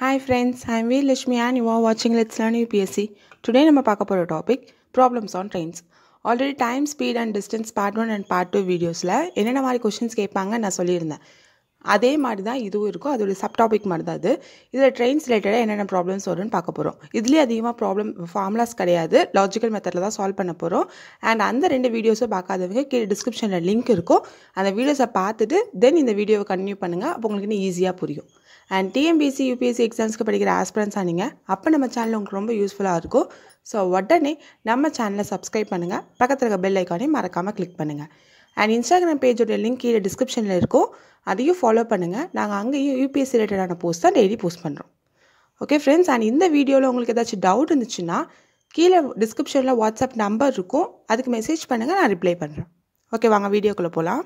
Hi friends I'm V Lakshmi and you are வாட்சிங் let's learn UPSC today நம்ம பார்க்க போகிற topic problems on trains already time speed and distance part one and part two வீடியோஸில் என்னென்ன மாதிரி questions கேட்பாங்க நான் சொல்லியிருந்தேன் அதே மாதிரி தான் இதுவும் இருக்கும் அதோடய சப் டாபிக் மாதிரி தான் அது இதில் ட்ரெயின்ஸ் ரிலேட்டடாக என்னென்ன ப்ராப்ளம்ஸ் வரும்னு பார்க்க போகிறோம் இதுலேயே அதிகமாக ப்ராப்ளம் ஃபார்முலாஸ் கிடையாது லாஜிக்கல் மெத்தடில் தான் சால்வ் பண்ண போகிறோம் அண்ட் அந்த ரெண்டு வீடியோஸும் பார்க்காதவங்க கீழே டிஸ்கிரிப்ஷனில் லிங்க் இருக்கும் அந்த வீடியோஸை பார்த்துட்டு தென் இந்த வீடியோவை கண்டினியூ பண்ணுங்கள் அப்போ உங்களுக்கு இன்னும் ஈஸியாக புரியும் அண்ட் டிஎம்பிசி யூபிஎஸ்சி எக்ஸாம்ஸ்க்கு படிக்கிற ஆஸ்பிரன்ஸாக நீங்கள் அப்போ நம்ம சேனல் உங்களுக்கு ரொம்ப யூஸ்ஃபுல்லாக இருக்கும் ஸோ உடனே நம்ம சேனலை சப்ஸ்கிரைப் பண்ணுங்கள் பக்கத்தில் இருக்க பெல் ஐக்கானே மறக்காமல் கிளிக் பண்ணுங்கள் அண்ட் இன்ஸ்டாகிராம் பேஜோடைய லிங்க் கீழே டிஸ்கிரிப்ஷனில் இருக்கும் அதையும் ஃபாலோ பண்ணுங்கள் நாங்கள் அங்கேயும் யூபிஎஸ்சி ரிலேட்டடான போஸ்ட் தான் டெய்லி போஸ்ட் பண்ணுறோம் ஓகே ஃப்ரெண்ட்ஸ் அண்ட் இந்த வீடியோவில் உங்களுக்கு ஏதாச்சும் டவுட் இருந்துச்சுன்னா கீழே டிஸ்கிரிப்ஷனில் வாட்ஸ்அப் நம்பர் இருக்கும் அதுக்கு மெசேஜ் பண்ணுங்கள் நான் ரிப்ளை பண்ணுறேன் ஓகே வாங்க வீடியோக்குள்ளே போகலாம்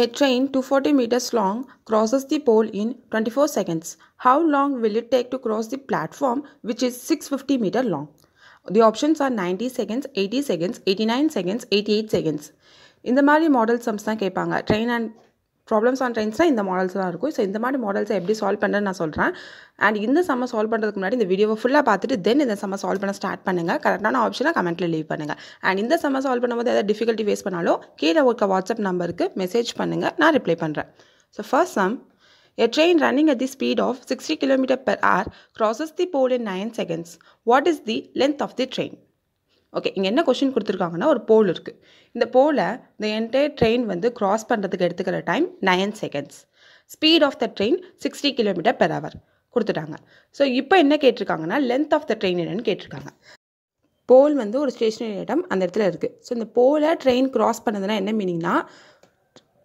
A train 240 meters long crosses the pole in 24 seconds. How long will it take to cross the platform which is 650 meter long? The options are 90 seconds, 80 seconds, 89 seconds, 88 seconds. இந்த மாதிரி model sums தான் கேட்பாங்க train and problems on ட்ரெயின்ஸ்னால் இந்த models தான் இருக்கும் so இந்த மாதிரி மாடல்ஸை எப்படி சால்வ் பண்ணுறேன்னு நான் சொல்கிறேன் அண்ட் இந்த சம்ம சால்வ் பண்ணுறதுக்கு முன்னாடி இந்த வீடியோவை ஃபுல்லாக பார்த்துட்டு தென் இந்த சம்ம சால்வ் பண்ண ஸ்டார்ட் பண்ணுங்கள் கரெக்டான ஆப்ஷனாக கமெண்ட்டில் லீவ் பண்ணுங்கள் அண்ட் இந்த சம்ம சால்வ் பண்ணும்போது எதாவது டிஃபிகல்ட்டி ஃபேஸ் பண்ணாலும் கீழே ஒரு வாட்ஸ்அப் நம்பருக்கு மெசேஜ் பண்ணுங்கள் நான் ரிப்ளை பண்ணுறேன் so first sum a train running at the speed of sixty kilometre per hour crosses the pole in nine seconds what is the length of the train okay இங்கே என்ன question கொடுத்துருக்காங்கன்னா ஒரு போல் இருக்குது இந்த போலை இந்த என்டையர் ட்ரெயின் வந்து cross பண்ணுறதுக்கு எடுத்துக்கிற time nine seconds speed of the train sixty kilometre per hour கொடுத்துட்டாங்க ஸோ இப்போ என்ன கேட்டிருக்காங்கன்னா லென்த் ஆஃப் த ட்ரெயின் என்னன்னு கேட்டிருக்காங்க போல் வந்து ஒரு ஸ்டேஷனரி இடம் அந்த இடத்துல இருக்குது ஸோ இந்த போலை ட்ரெயின் க்ராஸ் பண்ணதுன்னா என்ன மீனிங்னா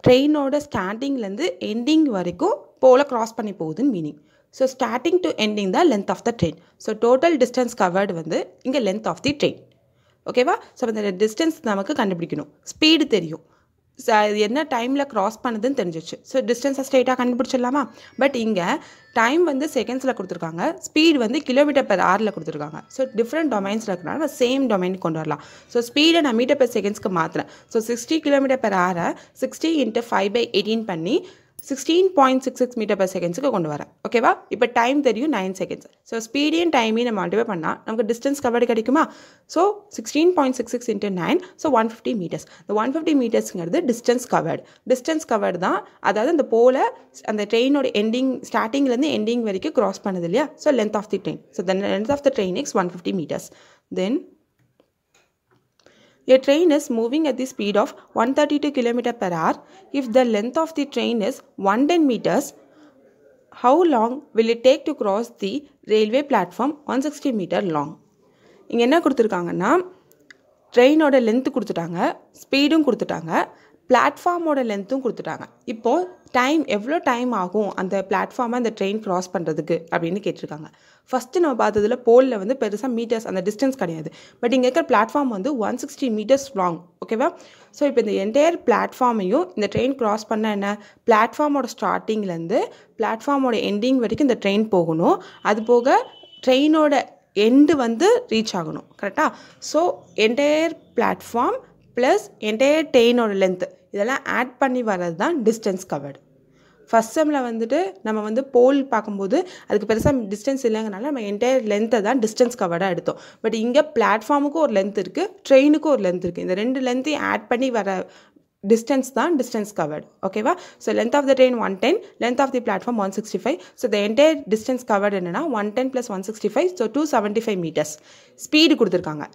ட்ரெயினோட ஸ்டார்டிங்லேருந்து எண்டிங் வரைக்கும் போலை க்ராஸ் பண்ணி போகுதுன்னு meaning so starting to ending தான் length of the train so total distance covered வந்து இங்கே லென்த் ஆஃப் தி ட்ரெயின் ஓகேவா ஸோ அந்த டிஸ்டன்ஸ் நமக்கு கண்டுபிடிக்கணும் ஸ்பீடு தெரியும் என்ன டைமில் க்ராஸ் பண்ணுதுன்னு தெரிஞ்சிச்சு ஸோ டிஸ்டன்ஸை ஸ்ட்ரெயிட்டாக கண்டுபிடிச்சிடலாமா பட் இங்கே டைம் வந்து செகண்ட்ஸில் கொடுத்துருக்காங்க ஸ்பீடு வந்து கிலோமீட்டர் பெர் ஆரில் கொடுத்துருக்காங்க ஸோ டிஃப்ரெண்ட் டொமைன்ஸில் இருக்கிறனால நம்ம சேம் டொமைன் கொண்டு வரலாம் ஸோ ஸ்பீடை நான் மீட்டர் பெர் செகண்ட்ஸ்க்கு மாற்றுறேன் ஸோ சிக்ஸ்டி கிலோமீட்டர் பெர் ஆரை sixty into five by eighteen பண்ணி sixteen point six six metre per செகண்ட்ஸுக்கு கொண்டு வரேன் ஓகேவா இப்போ டைம் தெரியும் நைன் செகண்ட்ஸ் ஸோ ஸ்பீடியும் டைமையும் நம்ம மல்டிபை பண்ணால் நமக்கு டிஸ்டன்ஸ் கவர்டு கிடைக்குமா so sixteen point six six into nine so one fifty metres இந்த ஒன் ஃபிஃப்டி மீட்டர்ஸுங்கிறது டிஸ்டன்ஸ் கவர்டு டிஸ்டன்ஸ் கவர்டு தான் அதாவது அந்த போல அந்த ட்ரெயினோட எண்டிங் ஸ்டார்டிங்லேருந்து எண்டிங் வரைக்கும் க்ராஸ் பண்ணது இல்லையா so length of the train so then length of the train is one fifty metres then A train is moving at the speed of 132 km per hour. If the length of the train is 110 meters, how long will it take to cross the railway platform 160 meter long? இங்கே என்ன கொடுத்துருக்காங்கன்னா ட்ரெயினோட length கொடுத்துட்டாங்க ஸ்பீடும் கொடுத்துட்டாங்க பிளாட்ஃபார்மோட லென்த்தும் கொடுத்துட்டாங்க இப்போது time எவ்வளோ time ஆகும் அந்த பிளாட்ஃபார்மை அந்த ட்ரெயின் க்ராஸ் பண்ணுறதுக்கு அப்படின்னு கேட்டிருக்காங்க ஃபஸ்ட்டு நம்ம பார்த்ததில் போலில் வந்து பெருசாக மீட்டர்ஸ் அந்த டிஸ்டன்ஸ் கிடையாது பட் இங்கே இருக்கிற பிளாட்ஃபார்ம் வந்து ஒன் சிக்ஸ்டி மீட்டர்ஸ் லாங் ஓகேவா ஸோ இப்போ இந்த என்டையர் பிளாட்ஃபார்மையும் இந்த ட்ரெயின் க்ராஸ் பண்ண என்ன பிளாட்ஃபார்மோட ஸ்டார்டிங்லேருந்து பிளாட்ஃபார்மோட எண்டிங் வரைக்கும் இந்த ட்ரெயின் போகணும் அது போக ட்ரெயினோட எண்டு வந்து ரீச் ஆகணும் கரெக்டாக so entire platform plus entire ட்ரெயினோட லென்த்து இதெல்லாம் ஆட் பண்ணி வர்றது தான் டிஸ்டன்ஸ் கவர்டு ஃபஸ்ட் செம்மில் வந்துட்டு நம்ம வந்து போல் பார்க்கும்போது அதுக்கு பெருசாக டிஸ்டன்ஸ் இல்லைங்கிறனால நம்ம என்டையர் லென்த்தை தான் டிஸ்டன்ஸ் கவர்டாக எடுத்தோம் பட் இங்கே பிளாட்ஃபார்முக்கும் ஒரு லென்த் இருக்குது ட்ரெயினுக்கும் ஒரு லென்த் இருக்குது இந்த ரெண்டு லென்த்தையும் ஆட் பண்ணி வர டிஸ்டன்ஸ் டிஸ்டன்ஸ் தான் ஓகேவா length of the train one ten length of the platform one sixty five so the entire distance covered என்னென்னா one ten plus one sixty five so two seventy five metres speed கொடுத்துருக்காங்க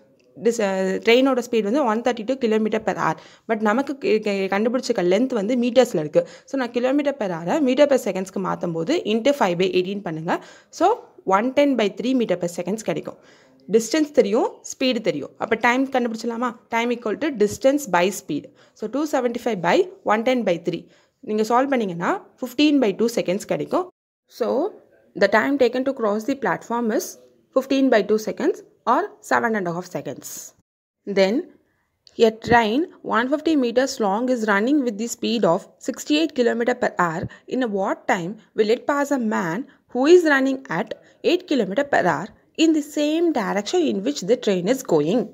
this ட்ரெயினோட speed வந்து one thirty two kilometre per hour but நமக்கு கண்டுபிடிச்சிக்க length வந்து மீட்டர்ஸில் இருக்குது so நான் கிலோமீட்டர் பெர் ஹவரை மீட்டர் பெர் செகண்ட்ஸ்க்கு மாற்றும் போது இன்ட்டு ஃபைவ் பை எயிட்டீன் பண்ணுங்கள் so one ten by three metre per seconds கிடைக்கும் டிஸ்டன்ஸ் தெரியும் ஸ்பீடு தெரியும் அப்போ டைம் கண்டுபிடிச்சலாமா time equal to distance by speed so two seventy five by one ten by three நீங்கள் சால்வ் பண்ணிங்கன்னா fifteen by two seconds கிடைக்கும் so the time taken to cross the platform is fifteen by two seconds or 7 and a half seconds. Then a train 150 meters long is running with the speed of 68 km per hour. In what time will it pass a man who is running at 8 km per hour in the same direction in which the train is going?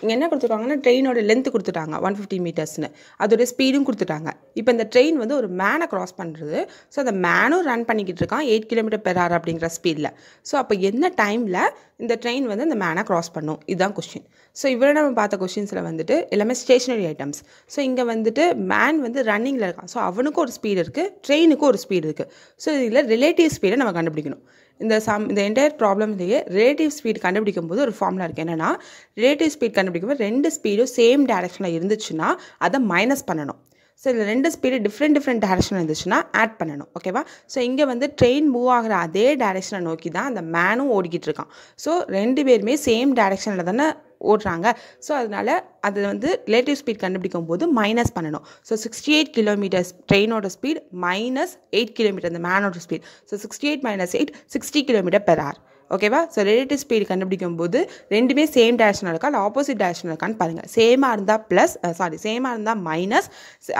இங்கே என்ன கொடுத்துருக்காங்கன்னா ட்ரெயினோட length கொடுத்துட்டாங்க one fifty மீட்டர்ஸ்னு அதோடய ஸ்பீடும் கொடுத்துட்டாங்க இப்போ இந்த ட்ரெயின் வந்து ஒரு மேனை க்ராஸ் பண்ணுறது ஸோ அந்த மேனும் ரன் பண்ணிக்கிட்டு இருக்கான் எயிட் கிலோமீட்டர் பெர் ஆர் அப்படிங்கிற ஸ்பீடில் ஸோ அப்போ என்ன டைமில் இந்த ட்ரெயின் வந்து அந்த மேனை க்ராஸ் பண்ணும் இதுதான் கொஷின் ஸோ இவ்வளோ நம்ம பார்த்த கொஷின்ஸில் வந்துட்டு எல்லாமே ஸ்டேஷ்னரி ஐட்டம்ஸ் ஸோ இங்கே வந்துட்டு மேன் வந்து ரன்னிங்கில் இருக்கான் ஸோ அவனுக்கும் ஒரு ஸ்பீடு இருக்குது ட்ரெயினுக்கும் ஒரு ஸ்பீடு இருக்குது ஸோ இதில் ரிலேட்டிவ் ஸ்பீடை நம்ம கண்டுபிடிக்கணும் இந்த சம் இந்த என்டையர் ப்ராப்ளம்லேயே ரிலேட்டிவ் ஸ்பீட் கண்டுபிடிக்கும் போது ஒரு ஃபார்முலா இருக்குது என்னென்னா ரிலேட்டிவ் ஸ்பீட் கண்டுபிடிக்கும் ரெண்டு ஸ்பீடும் சேம் டேரெக்ஷனில் இருந்துச்சுன்னா அதை மைனஸ் பண்ணணும் ஸோ இதில் ரெண்டு ஸ்பீடு டிஃப்ரெண்ட் டிஃப்ரெண்ட் டேரெக்ஷன் இருந்துச்சுன்னா ஆட் பண்ணணும் ஓகேவா ஸோ இங்கே வந்து ட்ரெயின் மூவ் ஆகிற அதே டேரெக்ஷனை நோக்கி தான் அந்த மேனும் ஓடிக்கிட்டு இருக்கான் ஸோ ரெண்டு பேருமே சேம் டேரெக்ஷனில் தானே ஓடுறாங்க ஸோ அதனால் அது வந்து ரிலேட்டிவ் ஸ்பீட் கண்டுபிடிக்கும் போது மைனஸ் பண்ணணும் ஸோ சிக்ஸ்டி எயிட் கிலோமீட்டர்ஸ் ட்ரெயினோட ஸ்பீட் மைனஸ் எயிட் கிலோமீட்டர் அந்த மேனோட speed so sixty eight minus eight sixty kilometre per ஓகேவா ஸோ ரிலேட்டிவ் ஸ்பீடு கண்டுபிடிக்கும் போது ரெண்டுமே சேம் டேரக்ஷன் இருக்கா இல்லை ஆப்போசிட் டேரக்ஷன் இருக்கான்னு பாருங்கள் சேமாக இருந்தால் ப்ளஸ் சாரி சேமாக இருந்தால் மைனஸ்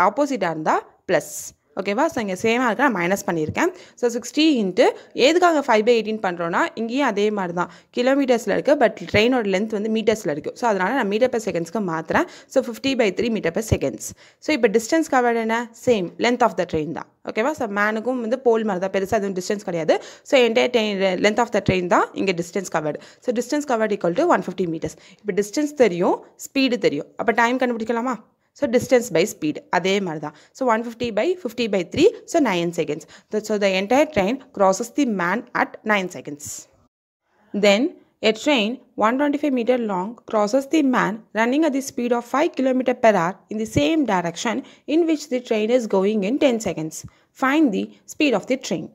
ஆப்போசிட்டாக இருந்தால் ப்ளஸ் ஓகேவா ஸோ இங்கே சேமாக இருக்க நான் மைனஸ் பண்ணியிருக்கேன் ஸோ சிக்ஸ்டி இன்ட்டு எதுக்காக ஃபைவ் பை எயிட்டின் பண்ணுறோன்னா இங்கேயும் அதே மாதிரி தான் கிலோமீட்டர்ஸில் இருக்குது பட் ட்ரெயினோட லென்த் வந்து மீட்டர்ஸில் இருக்குது ஸோ அதனால் நான் மீட்டர் பர் செகண்ட்ஸ்க்கு மாற்றுறேன் so fifty by three metre per seconds so இப்போ டிஸ்டன்ஸ் கவர்டு என்ன same length of the train தான் ஓகேவா ஸோ மேனுக்கும் வந்து போல் மாதிரி தான் பெருசாக எதுவும் டிஸ்டன்ஸ் கிடையாது so entire train length of the train தான் இங்கே distance covered so distance covered equal to one fifty metres இப்போ டிஸ்டன்ஸ் தெரியும் ஸ்பீடு தெரியும் அப்போ டைம் கண்டுபிடிக்கலாமா So distance by speed. Adhe so 150 by 50 by 3. So 9 seconds. So the entire train crosses the man at 9 seconds. Then a train 125 meter long crosses the man running at the speed of 5 km per hour in the same direction in which the train is going in 10 seconds. Find the speed of the train.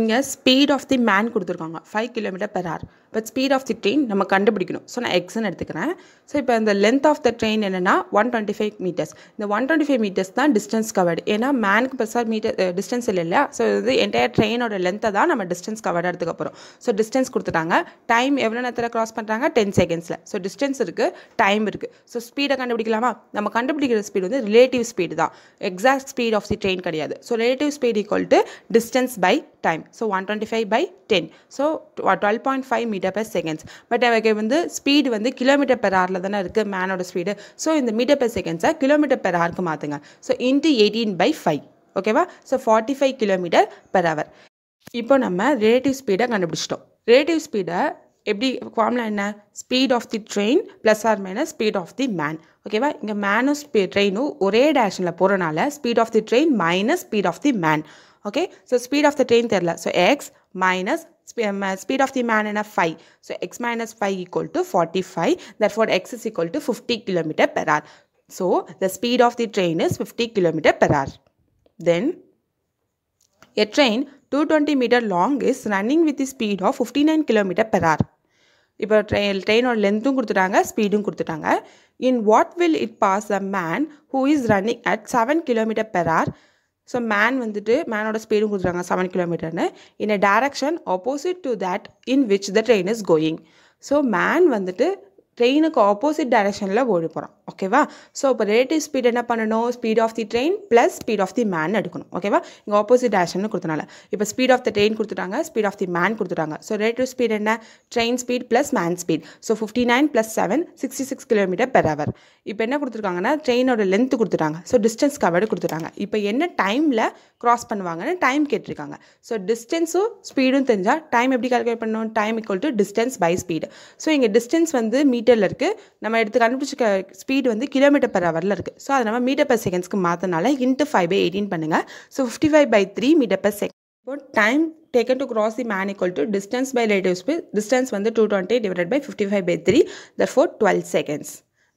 இங்கே speed of the man கொடுத்துருக்காங்க five kilometre per hour but speed of the train நம்ம கண்டுபிடிக்கணும் so நான் எக்ஸ்னு எடுத்துக்கிறேன் so இப்போ இந்த length of the train என்னென்னா ஒன் டுவெண்ட்டி ஃபைவ் மீட்டர்ஸ் இந்த ஒன் டுவெண்ட்டி ஃபைவ் மீட்டர்ஸ் தான் டிஸ்டன்ஸ் கவர்டு ஏன்னா மேனுக்கு பெருசாக மீட்டர் டிஸ்டன்ஸ் இல்லை இல்லையா ஸோ இது என்டையர் ட்ரெயினோட லென்த்தை தான் நம்ம டிஸ்டன்ஸ் கவர்டு எடுத்துக்க ஸோ டிஸ்டன்ஸ் கொடுத்துட்டாங்க டைம் எவ்வளோ நேரத்தில் க்ராஸ் பண்ணுறாங்க டென் செகண்ட்ஸில் ஸோ டிஸ்டன்ஸ் இருக்குது டைம் இருக்குது ஸோ ஸ்பீடை கண்டுபிடிக்கலாமா நம்ம கண்டுபிடிக்கிற ஸ்பீடு வந்து ரிலேட்டிவ் ஸ்பீடு தான் exact speed of the train கிடையாது so relative speed equal to distance by time so one five by ten so 10. Point five meter per seconds but அவங்க வந்து ஸ்பீடு வந்து கிலோமீட்டர் பெர் ஹாரில் தானே இருக்குது மேனோட ஸ்பீடு ஸோ இந்த மீட்டர் பெர் செகண்ட்ஸை கிலோமீட்டர் பெர் ஹாருக்கு மாற்றுங்க so into eighteen by five ஓகேவா so forty five kilometre per hour இப்போ நம்ம ரிலேட்டிவ் ஸ்பீடை கண்டுபிடிச்சிட்டோம் ரிலேட்டிவ் ஸ்பீடை எப்படி ஃபார்முலா என்ன speed of the train plus or minus speed of the man ஓகேவா இங்கே மேனும் ஸ்பீ ட்ரெயினும் ஒரே டேரக்ஷனில் போகிறனால speed of the train minus speed of the man okay so speed of the train தெரில so x minus speed of the man என்ன five so x minus five equal to forty five therefore x is equal to fifty kilometre per hour so the speed of the train is fifty kilometre per hour then a train two twenty metre long is running with the speed of fifty nine kilometre per hour இப்போ train ட்ரெயினோட லென்த்தும் கொடுத்துட்டாங்க ஸ்பீடும் கொடுத்துட்டாங்க in what will it pass a man who is running at seven kilometre per hour so man வந்துட்டு மேனோட ஸ்பீடும் கொடுத்துருக்காங்க செவன் கிலோமீட்டர்னு in a direction opposite to that in which the train is going so man வந்துட்டு ட்ரெயினுக்கு opposite டைரெக்ஷனில் ஓடி போகிறோம் ஓகேவா ஸோ இப்போ ரிலேட்டிவ் ஸ்பீட் என்ன பண்ணணும் speed of the train plus speed of the man எடுக்கணும் ஓகேவா இங்கே ஆப்போசிட் டேரக்ஷன் கொடுத்தனால இப்போ ஸ்பீட் ஆஃப் த ட்ரெயின் கொடுத்துட்டாங்க ஸ்பீட் ஆஃப் தி மேன் கொடுத்துட்டாங்க ஸோ ரிலேட்டிவ் ஸ்பீட் என்ன train speed plus man speed so fifty nine plus seven sixty six kilometre per hour இப்போ என்ன கொடுத்துருக்காங்கன்னா ட்ரெயினோட லென்த் கொடுத்துட்டாங்க ஸோ டிஸ்டன்ஸ் கவர்டு கொடுத்துட்டாங்க இப்போ என்ன டைமில் க்ராஸ் பண்ணுவாங்கன்னு டைம் கேட்டிருக்காங்க ஸோ டிஸ்டன்ஸும் ஸ்பீடும் தெரிஞ்சால் டைம் எப்படி கால்குலேட் பண்ணணும் time equal to distance by speed so இங்கே டிஸ்டன்ஸ் வந்து மீட் மீட்டரில் இருக்குது நம்ம எடுத்து கண்டுபிடிச்சிக்க ஸ்பீடு வந்து கிலோமீட்டர் பர் ஹவரில் இருக்குது ஸோ அதை நம்ம மீட்டர் பர் செகண்ட்ஸ்க்கு மாற்றனால இன்ட்டு ஃபைவ் பை எயிட்டின் பண்ணுங்கள் so fifty five by three metre per second இப்போ time taken to cross the man equal to distance by relative speed distance வந்து two twenty divide by fifty five by three the four twelve seconds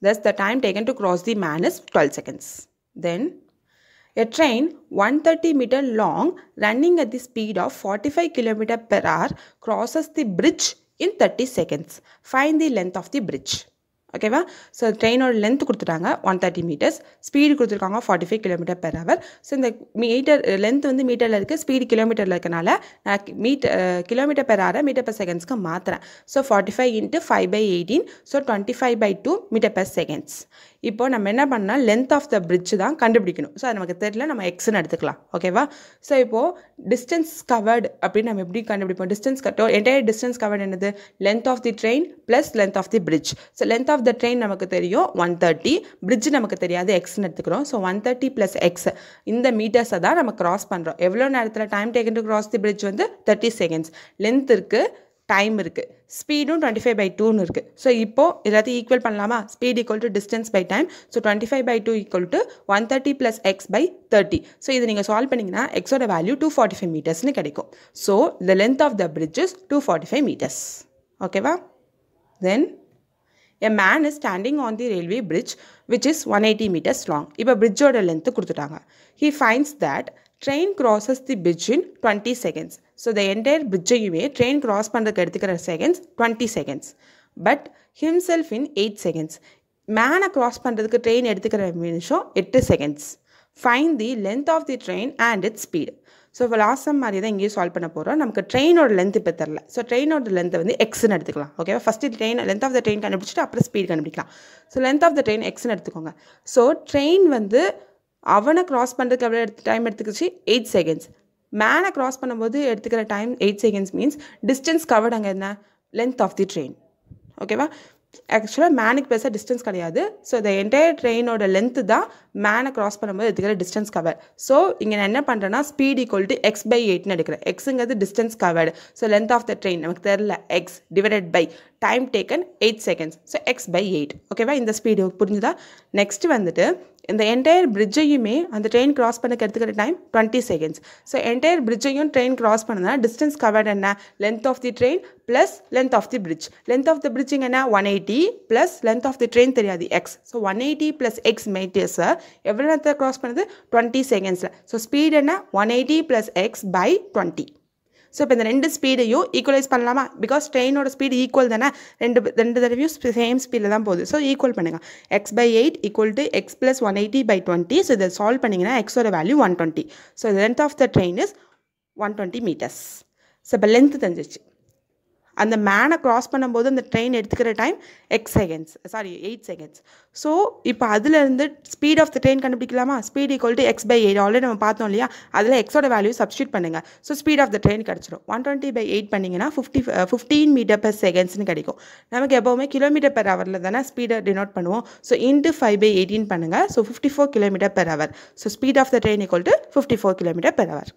thus the time taken to cross the man is twelve seconds then A train 130 meter long running at the speed of 45 km per hour crosses the bridge in thirty seconds fine the length of the bridge ஓகேவா so ட்ரெயினோட length கொடுத்துட்டாங்க one thirty metres speed கொடுத்துருக்காங்க forty five kilometre per hour so இந்த metre length வந்து மீட்டரில் இருக்குது speed கிலோமீட்டரில் இருக்கனால நான் மீட்டர் கிலோமீட்டர் பெர் ஹவரை மீட்டர் பெர் செகண்ட்ஸ்க்கு மாற்றுறேன் so forty five into five by eighteen so twenty five by two metre per seconds இப்போ நம்ம என்ன பண்ணால் லென்த் ஆஃப் த பிரிட்ஜ் தான் கண்டுபிடிக்கணும் ஸோ அது நமக்கு தெரியல நம்ம எக்ஸ்னு எடுத்துக்கலாம் ஓகேவா ஸோ இப்போது டிஸ்டன்ஸ் கவர்டு அப்படின்னு நம்ம எப்படி கண்டுபிடிப்போம் டிஸ்டன்ஸ் கட்டோ என்டையர் டிஸ்டன்ஸ் கவர்டு என்னது length of the train plus length of the bridge so length of the train நமக்கு தெரியும் ஒன் தேர்ட்டி பிரிட்ஜ் நமக்கு தெரியாது எக்ஸ்னு எடுத்துக்கிறோம் so one thirty plus x இந்த மீட்டர்ஸை தான் நம்ம கிராஸ் பண்ணுறோம் எவ்வளோ நேரத்தில் time taken to cross the bridge வந்து தேர்ட்டி செகண்ட்ஸ் லென்த் இருக்குது டைம் இருக்குது ஸ்பீடும் டுவெண்ட்டி ஃபைவ் பை டூன்னு இருக்குது ஸோ இப்போது எல்லாத்தையும் ஈக்குவல் பண்ணலாமா speed equal to distance by time so twenty five by two equal to one thirty plus x by thirty so இது நீங்கள் சால்வ் பண்ணிங்கன்னா எக்ஸோட வேல்யூ டூ ஃபார்ட்டி ஃபைவ் மீட்டர்ஸ்னு கிடைக்கும் so the length of the bridge two forty five meters ஓகேவா then a man is standing on the railway bridge which is one eighty meters long இப்போ பிரிட்ஜோட length கொடுத்துட்டாங்க he finds that train crosses the bridge in twenty seconds so the entire பிரிட்ஜையுமே train cross பண்ணுறதுக்கு எடுத்துக்கிற seconds twenty seconds but himself in eight seconds மேனை cross பண்ணுறதுக்கு train எடுத்துக்கிற நிமிஷம் எட்டு seconds fine the length of the train and it's speed so இப்போ last sum மாதிரி தான் இங்கேயும் சால்வ் பண்ண போகிறோம் நமக்கு ட்ரெயினோட லென்த் இப்போ தெரில ஸோ ட்ரெயினோட லென்த்தை வந்து எக்ஸ்னு எடுத்துக்கலாம் ஓகேவா first train length of the train கண்டுபிடிச்சிட்டு அப்புறம் ஸ்பீட் கண்டுபிடிக்கலாம் so length of the train எக்ஸ்னு எடுத்துக்கோங்க ஸோ ட்ரெயின் வந்து அவனை க்ராஸ் பண்ணுறதுக்கு எவ்வளோ எடுத்து டைம் எடுத்துக்கிச்சு எயிட் செகண்ட்ஸ் மேனை க்ராஸ் பண்ணும்போது எடுத்துக்கிற time eight seconds means distance covered அங்கே என்ன லென்த் ஆஃப் தி ட்ரெயின் ஓகேவா ஆக்சுவலாக மேனுக்கு பெருசாக டிஸ்டன்ஸ் கிடையாது ஸோ இந்த என்டையர் ட்ரெயினோட லென்த்து தான் மேனை க்ராஸ் பண்ணும்போது எடுத்துக்கிற டிஸ்டன்ஸ் கவர் ஸோ இங்கே நான் என்ன பண்ணுறேன்னா speed equal to x by எயிட்னு எடுக்கிறேன் எக்ஸுங்கிறது distance covered so length of the train நமக்கு தெரில x divided by time taken eight seconds so x by eight ஓகேவா இந்த ஸ்பீடு புரிஞ்சுதா நெக்ஸ்ட் வந்துட்டு இந்த என்டையர் பிரிட்ஜையுமே அந்த ட்ரெயின் கிராஸ் பண்ண எடுத்துக்கிற time twenty seconds so entire பிரிட்ஜையும் ட்ரெயின் கிராஸ் பண்ணனா டிஸ்டன்ஸ் கவர்ட் என்ன length of the train plus length of the bridge length of the பிரிட்ஜிங் என்ன one eighty plus length of the train தெரியாது x so one eighty plus x மெயிட்டேஸை எவ்வளோ நேரத்தில் cross பண்ணுது டுவெண்ட்டி செகண்ட்ஸில் ஸோ ஸ்பீட் என்ன one eighty plus x by twenty so இப்போ இந்த ரெண்டு ஸ்பீடையும் ஈக்குவலைஸ் பண்ணலாமா பிகாஸ் ட்ரெயினோட ஸ்பீடு ஈக்குவல் தானே ரெண்டு ரெண்டு தடவையும் சேம் ஸ்பீடில் தான் போகுது ஸோ ஈக்குவல் பண்ணுங்கள் x by eight equal to x plus one eighty by twenty so இதை சால்வ் பண்ணிங்கன்னா எக்ஸோட value one twenty so length of the train is one twenty meters so இப்போ லென்த்து தெரிஞ்சிச்சு அந்த மேனை க்ராஸ் பண்ணும்போது அந்த ட்ரெயின் எடுத்துக்கிற time x seconds sorry eight seconds so இப்போ அதுலேருந்து ஸ்பீட் ஆஃப் த ட்ரெயின் கண்டுபிடிக்கலாமா speed equal to x by eight already நம்ம பார்த்தோம் இல்லையா அதில் எக்ஸோட வேல்யூ சப்ஸ்டியூட் பண்ணுங்கள் so speed of the train கிடச்சிரும் ஒன் டுவெண்ட்டி பை எயிட் பண்ணிங்கன்னா ஃபிஃப்டி ஃபிஃப்டீன் மீட்டர் பர் செகண்ட்ஸ்னு கிடைக்கும் நமக்கு எப்போவுமே கிலோமீட்டர் பெர் ஹவரில் தானே ஸ்பீடை டினோட் பண்ணுவோம் so into five by eighteen பண்ணுங்கள் so fifty four kilometer per hour so speed of the train equal to fifty four kilometer per hour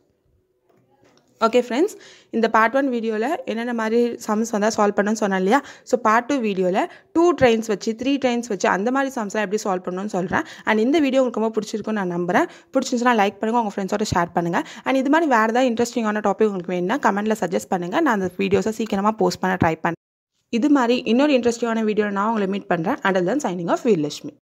okay friends இந்த பார்ட் ஒன் வீடியோவில் என்னென்ன மாதிரி சம்ஸ் வந்தால் சால்வ் பண்ணணும்னு சொன்னேன் இல்லையா ஸோ பார்ட் டூ வீடியோவில் டூ ட்ரெயின்ஸ் வச்சு த்ரீ ட்ரெயின்ஸ் வச்சு அந்த மாதிரி சம்ஸ்லாம் எப்படி சால்வ் பண்ணணும்னு சொல்கிறேன் அண்ட் இந்த வீடியோ உங்களுக்கு ரொம்ப பிடிச்சிருக்குன்னு நான் நம்புகிறேன் பிடிச்சிருந்துச்சுன்னா லைக் பண்ணுங்கள் உங்கள் ஃப்ரெண்ட்ஸோட ஷேர் பண்ணுங்கள் அண்ட் இது மாதிரி வேறு ஏதாவது இன்ட்ரெஸ்டிங்கான டாபிக் உங்களுக்கு வேணும்னா கமெண்ட்டில் சஜஸ்ட் பண்ணுங்கள் நான் அந்த வீடியோஸை சீக்கிரமாக போஸ்ட் பண்ண ட்ரை பண்ணேன் இது மாதிரி இன்னொரு இன்ட்ரெஸ்டிங்கான வீடியோ நான் உங்களை மீட் பண்ணுறேன் அண்ட் தன் சைனிங் ஆஃப் வீர்லட்சுமி